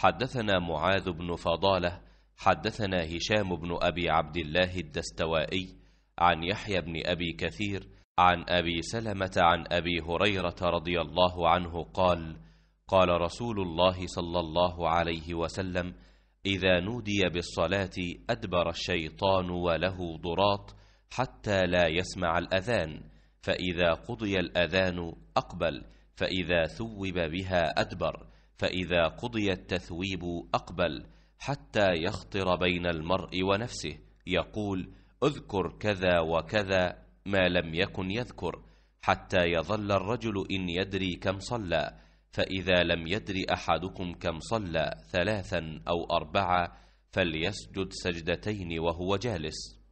حدثنا معاذ بن فضالة حدثنا هشام بن أبي عبد الله الدستوائي عن يحيى بن أبي كثير عن أبي سلمة عن أبي هريرة رضي الله عنه قال قال رسول الله صلى الله عليه وسلم إذا نودي بالصلاة أدبر الشيطان وله ضراط حتى لا يسمع الأذان فإذا قضي الأذان أقبل فإذا ثوب بها أدبر فإذا قضي التثويب أقبل حتى يخطر بين المرء ونفسه يقول اذكر كذا وكذا ما لم يكن يذكر حتى يظل الرجل إن يدري كم صلى فإذا لم يدر أحدكم كم صلى ثلاثا أو أربعة فليسجد سجدتين وهو جالس